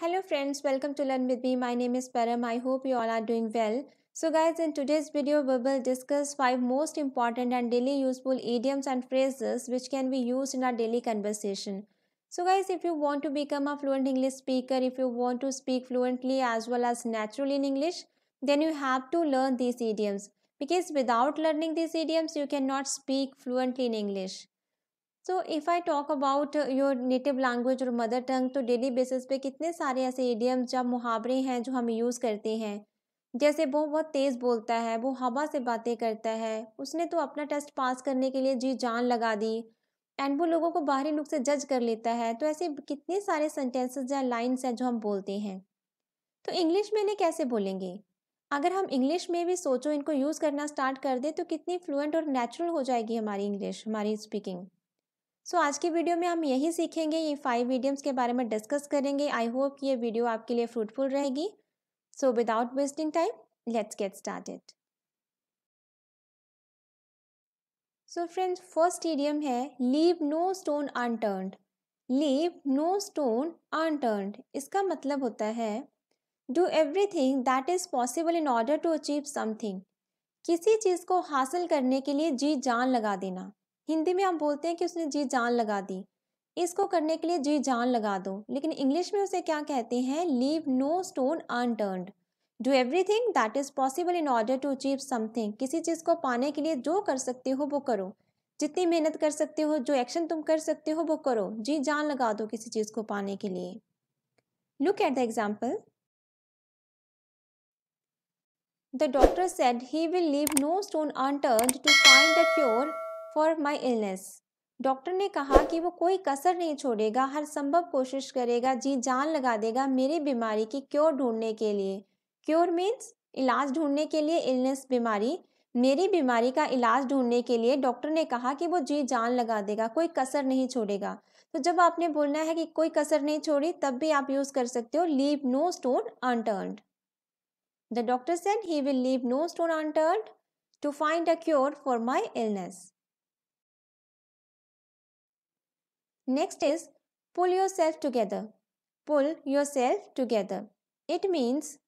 Hello friends, welcome to Learn With Me. My name is Param. I hope you all are doing well. So guys, in today's video, we will discuss 5 most important and daily useful idioms and phrases which can be used in our daily conversation. So guys, if you want to become a fluent English speaker, if you want to speak fluently as well as naturally in English, then you have to learn these idioms. Because without learning these idioms, you cannot speak fluently in English. So if I talk about your native language और mother tongue तो daily basis पे कितने सारे ऐसे idioms या मुहावरे हैं जो हम यूज़ करते हैं जैसे वो बहुत तेज़ बोलता है वो हवा से बातें करता है उसने तो अपना टेस्ट पास करने के लिए जी जान लगा दी एंड वो लोगों को बाहरी लुक से जज कर लेता है तो ऐसे कितने सारे सेंटेंसेस या लाइन्स हैं जो हम बोलते हैं तो इंग्लिश में इन्हें कैसे बोलेंगे अगर हम इंग्लिश में भी सोचो इनको यूज़ करना स्टार्ट कर दें तो कितनी फ्लुएंट और नेचुरल हो जाएगी हमारी इंग्लिश हमारी स्पीकिंग सो so, आज की वीडियो में हम यही सीखेंगे ये फाइव मीडियम्स के बारे में डिस्कस करेंगे आई होप ये वीडियो आपके लिए फ्रूटफुल रहेगी so without wasting time let's get started so friends first idiom है leave no stone unturned leave no stone unturned इसका मतलब होता है do everything that is possible in order to achieve something किसी चीज़ को हासिल करने के लिए जी जान लगा देना हिंदी में हम बोलते हैं कि उसने जी जान लगा दी इसको करने के लिए जी जान लगा दो लेकिन इंग्लिश में उसे क्या कहते हैं leave no stone unturned do everything that is possible in order to achieve something किसी चीज़ को पाने के लिए जो कर सकते हो वो करो जितनी मेहनत कर सकते हो जो एक्शन तुम कर सकते हो वो करो जी जान लगा दो किसी चीज़ को पाने के लिए look at the example the doctor said he will leave no stone unturned to find a cure for my illness doctor ने कहा कि वो कोई कसर नहीं छोड़ेगा हर संभव कोशिश करेगा जी जान लगा देगा मेरी बीमारी की क्योर ढूंढने के लिए क्योर मीन्स इलाज ढूंढने के लिए इलनेस बीमारी मेरी बीमारी का इलाज ढूंढने के लिए डॉक्टर ने कहा कि वो जी जान लगा देगा कोई कसर नहीं छोड़ेगा तो जब आपने बोलना है कि कोई कसर नहीं छोड़ी तब भी आप यूज़ कर सकते हो leave no stone unturned the doctor said he will leave no stone unturned to find a cure for my illness Next is pull yourself together. Pull yourself together. It means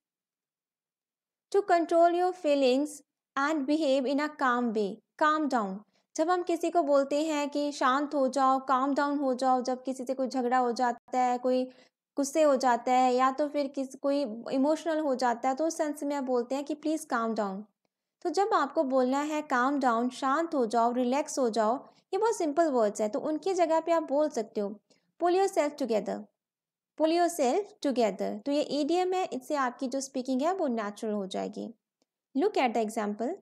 to control your feelings and behave in a calm way. Calm down. जब हम किसी को बोलते हैं कि शांत हो जाओ काम डाउन हो जाओ जब किसी से कोई झगड़ा हो जाता है कोई गुस्से हो जाता है या तो फिर किस कोई इमोशनल हो जाता है तो उस सेंस में आप बोलते हैं कि प्लीज़ काम डाउन तो जब आपको बोलना है काम डाउन शांत हो जाओ रिलैक्स हो जाओ ये बहुत सिंपल वर्ड्स है तो उनकी जगह पे आप बोल सकते हो pull yourself together pull yourself together तो ये एडियम है इससे आपकी जो स्पीकिंग है वो नेचुरल हो जाएगी look at the example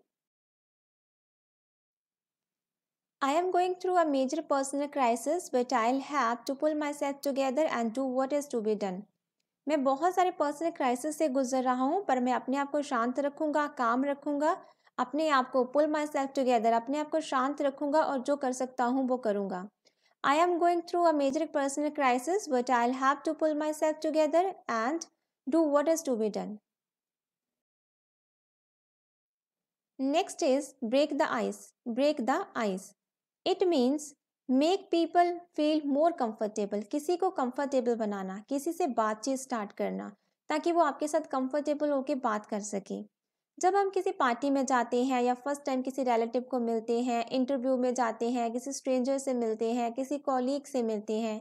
I I am going through a major personal crisis but have to pull myself together and do what is to be done मैं बहुत सारे पर्सनल क्राइसिस से गुजर रहा हूँ पर मैं अपने आप को शांत रखूंगा काम रखूंगा अपने आप को पुल माई सेल्फ टुगेदर अपने आप को शांत रखूंगा और जो कर सकता हूँ वो करूँगा I am going through a major personal crisis but I have to pull myself together and do what is to be done next is break the ice break the ice it means make people feel more comfortable किसी को comfortable बनाना किसी से बातचीत start करना ताकि वो आपके साथ कम्फर्टेबल होकर बात कर सके जब हम किसी पार्टी में जाते हैं या फर्स्ट टाइम किसी रिलेटिव को मिलते हैं इंटरव्यू में जाते हैं किसी स्ट्रेंजर से मिलते हैं किसी कॉलीग से मिलते हैं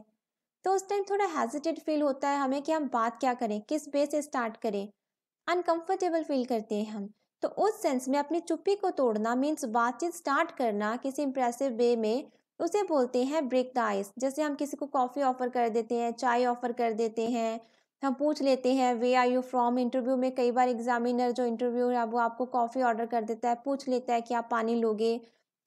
तो उस टाइम थोड़ा हेजिटेट फील होता है हमें कि हम बात क्या करें किस बे से स्टार्ट करें अनकंफर्टेबल फील करते हैं हम तो उस सेंस में अपनी चुप्पी को तोड़ना मीन्स बातचीत स्टार्ट करना किसी इंप्रेसिव वे में उसे बोलते हैं ब्रेक द आइस जैसे हम किसी को कॉफ़ी ऑफर कर देते हैं चाय ऑफर कर देते हैं हम पूछ लेते हैं where are you from interview में कई बार एग्जामिनर जो इंटरव्यू है वो आपको कॉफ़ी ऑर्डर कर देता है पूछ लेता है कि आप पानी लोगे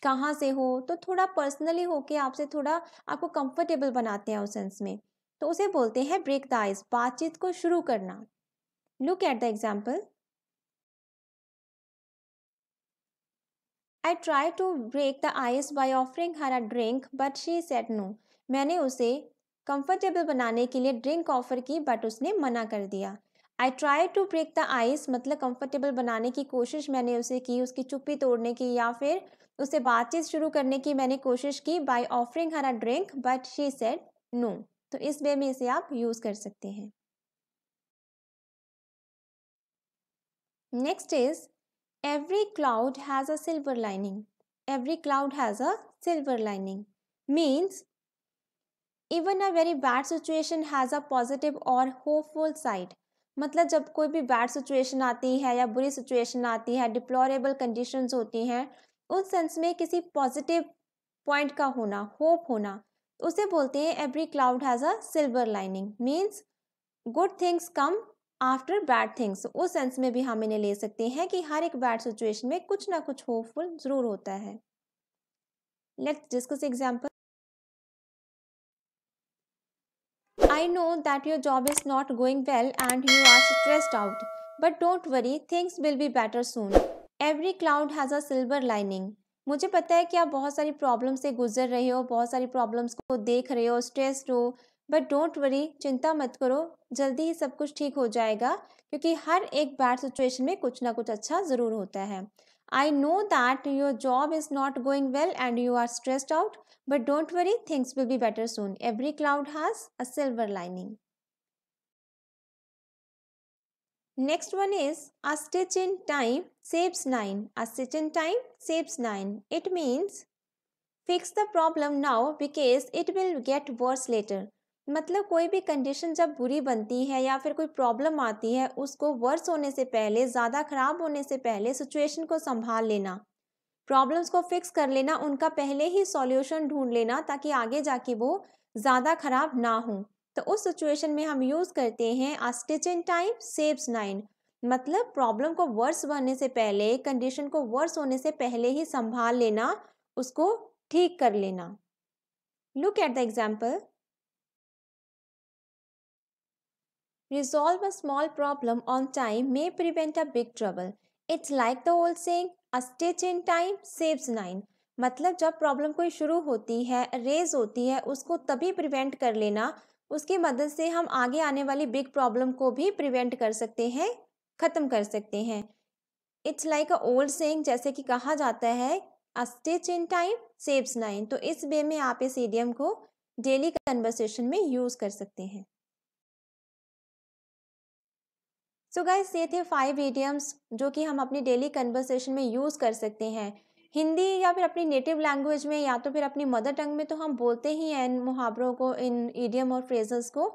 कहाँ से हो तो थोड़ा पर्सनली होके आपसे थोड़ा आपको कंफर्टेबल बनाते हैं उस सेंस में तो उसे बोलते हैं ब्रेक द आइस बातचीत को शुरू करना look at the example I try to break the ice by offering her a drink but she said no मैंने उसे कंफर्टेबल बनाने के लिए ड्रिंक ऑफर की बट उसने मना कर दिया I try to break the ice मतलब कंफर्टेबल बनाने की कोशिश मैंने उसे की उसकी चुप्पी तोड़ने की या फिर उसे बातचीत शुरू करने की मैंने कोशिश की by offering her a drink but she said no तो इस वे में इसे आप यूज़ कर सकते हैं next is every cloud has a silver lining every cloud has a silver lining means even a very bad situation has a positive और hopeful side मतलब जब कोई भी बैड सिचुएशन आती है या बुरी सिचुएशन आती है डिप्लोरेबल कंडीशन होती हैं उस सेंस में किसी पॉजिटिव पॉइंट का होना होप होना उसे बोलते हैं every cloud has a silver lining means good things come after bad things उस सेंस में भी हम इन्हें ले सकते हैं कि हर एक बैड सिचुएशन में कुछ ना कुछ होपफुल ज़रूर होता है let's discuss example I know that your job is not going well and you are stressed out but don't worry things will be better soon every cloud has a silver lining मुझे पता है कि आप बहुत सारी problem से गुजर रहे हो बहुत सारी प्रॉब्लम्स को देख रहे हो स्ट्रेस्ड हो बट डोंट वरी चिंता मत करो जल्दी ही सब कुछ ठीक हो जाएगा क्योंकि हर एक बैड सिचुएशन में कुछ ना कुछ अच्छा ज़रूर होता है I know that your job is not going well and you are stressed out, but don't worry, things will be better soon. Every cloud has a silver lining. Next one is a stitch in time saves 9. A stitch in time saves 9. It means fix the problem now because it will get worse later. मतलब कोई भी condition जब बुरी बनती है या फिर कोई प्रॉब्लम आती है उसको वर्स होने से पहले ज़्यादा ख़राब होने से पहले सिचुएशन को संभाल लेना प्रॉब्लम्स को फिक्स कर लेना उनका पहले ही सॉल्यूशन ढूंढ लेना ताकि आगे जाके वो ज़्यादा ख़राब ना हो तो उस सिचुएशन में हम यूज़ करते हैं a stitch in time saves nine मतलब प्रॉब्लम को वर्स बनने से पहले कंडीशन को वर्स होने से पहले ही संभाल लेना उसको ठीक कर लेना look at the example Resolve a small problem on time may prevent a big trouble. It's like the old saying, a stitch in time saves nine. मतलब जब प्रॉब्लम कोई शुरू होती है रेज होती है उसको तभी प्रिवेंट कर लेना उसकी मदद से हम आगे आने वाली बिग प्रॉब्लम को भी प्रिवेंट कर सकते हैं ख़त्म कर सकते हैं it's like a old saying जैसे कि कहा जाता है a stitch in time saves nine तो इस वे में आप इस एडियम को डेली कन्वर्सेशन में यूज़ कर सकते हैं सो so गाइस ये थे फाइव एडियम्स जो कि हम अपनी डेली कन्वर्सेशन में यूज़ कर सकते हैं हिंदी या फिर अपनी नेटिव लैंग्वेज में या तो फिर अपनी मदर टंग में तो हम बोलते ही हैं इन मुहावरों को इन ईडियम और फ्रेजेस को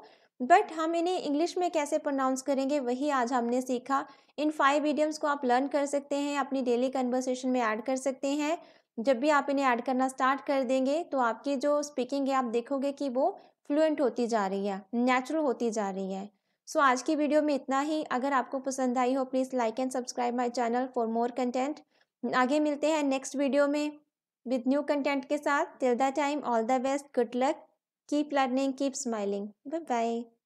बट हम इन्हें इंग्लिश में कैसे प्रोनाउंस करेंगे वही आज हमने सीखा इन फाइव एडियम्स को आप लर्न कर सकते हैं अपनी डेली कन्वर्सेशन में ऐड कर सकते हैं जब भी आप इन्हें ऐड करना स्टार्ट कर देंगे तो आपकी जो स्पीकिंग है आप देखोगे कि वो फ्लुएंट होती जा रही है नेचुरल होती जा रही है सो so, आज की वीडियो में इतना ही अगर आपको पसंद आई हो please like and subscribe my channel for more content आगे मिलते हैं नेक्स्ट वीडियो में विद न्यू कंटेंट के साथ till the time all the best good luck keep learning keep smiling bye bye